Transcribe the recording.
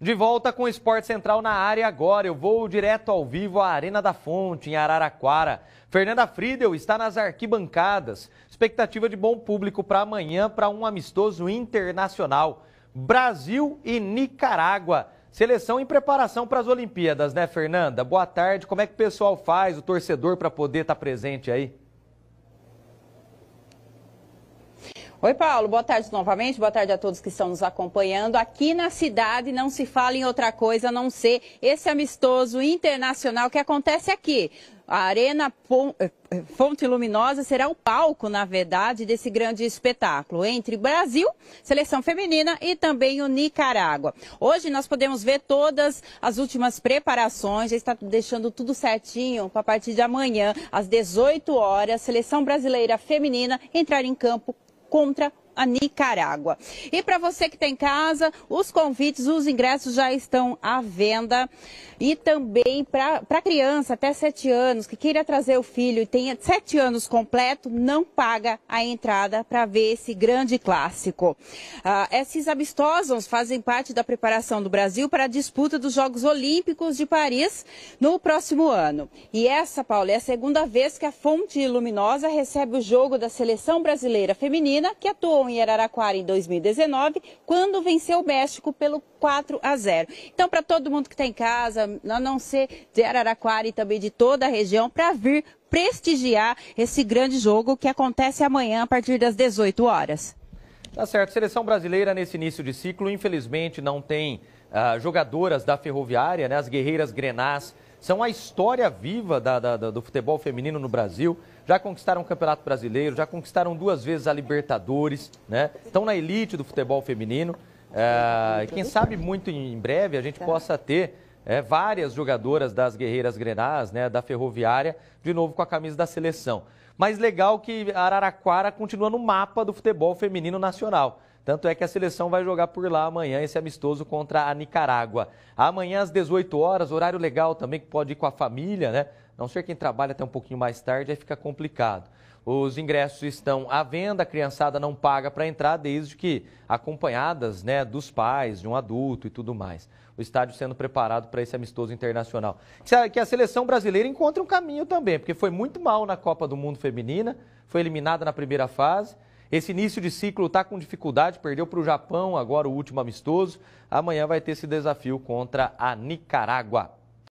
De volta com o Esporte Central na área agora. Eu vou direto ao vivo à Arena da Fonte, em Araraquara. Fernanda Friedel está nas arquibancadas. Expectativa de bom público para amanhã para um amistoso internacional. Brasil e Nicarágua. Seleção em preparação para as Olimpíadas, né, Fernanda? Boa tarde. Como é que o pessoal faz, o torcedor, para poder estar tá presente aí? Oi, Paulo. Boa tarde novamente. Boa tarde a todos que estão nos acompanhando. Aqui na cidade não se fala em outra coisa a não ser esse amistoso internacional que acontece aqui. A Arena eh, eh, Fonte Luminosa será o palco, na verdade, desse grande espetáculo entre Brasil, seleção feminina e também o Nicarágua. Hoje nós podemos ver todas as últimas preparações, já está deixando tudo certinho para a partir de amanhã, às 18 horas, seleção brasileira feminina entrar em campo contra a Nicarágua. E para você que tem tá casa, os convites, os ingressos já estão à venda. E também para criança até 7 anos que queira trazer o filho e tenha 7 anos completo, não paga a entrada para ver esse grande clássico. Ah, esses amistosos fazem parte da preparação do Brasil para a disputa dos Jogos Olímpicos de Paris no próximo ano. E essa, Paula, é a segunda vez que a Fonte Luminosa recebe o jogo da seleção brasileira feminina que atuou em Araraquara em 2019, quando venceu o México pelo 4 a 0. Então, para todo mundo que está em casa, a não ser de Araraquara e também de toda a região, para vir prestigiar esse grande jogo que acontece amanhã a partir das 18 horas. Tá certo. Seleção brasileira nesse início de ciclo, infelizmente, não tem uh, jogadoras da Ferroviária, né? As guerreiras grenás são a história viva da, da, do futebol feminino no Brasil. Já conquistaram o Campeonato Brasileiro, já conquistaram duas vezes a Libertadores, né? Estão na elite do futebol feminino. É, quem sabe muito em breve a gente possa ter é, várias jogadoras das Guerreiras Grenás, né, da Ferroviária, de novo com a camisa da seleção. Mas legal que Araraquara continua no mapa do futebol feminino nacional. Tanto é que a seleção vai jogar por lá amanhã esse amistoso contra a Nicarágua. Amanhã às 18 horas, horário legal também que pode ir com a família, né? Não ser quem trabalha até um pouquinho mais tarde, aí fica complicado. Os ingressos estão à venda, a criançada não paga para entrar, desde que acompanhadas né, dos pais, de um adulto e tudo mais. O estádio sendo preparado para esse amistoso internacional. Que a seleção brasileira encontre um caminho também, porque foi muito mal na Copa do Mundo Feminina, foi eliminada na primeira fase esse início de ciclo está com dificuldade, perdeu para o Japão, agora o último amistoso. Amanhã vai ter esse desafio contra a Nicarágua.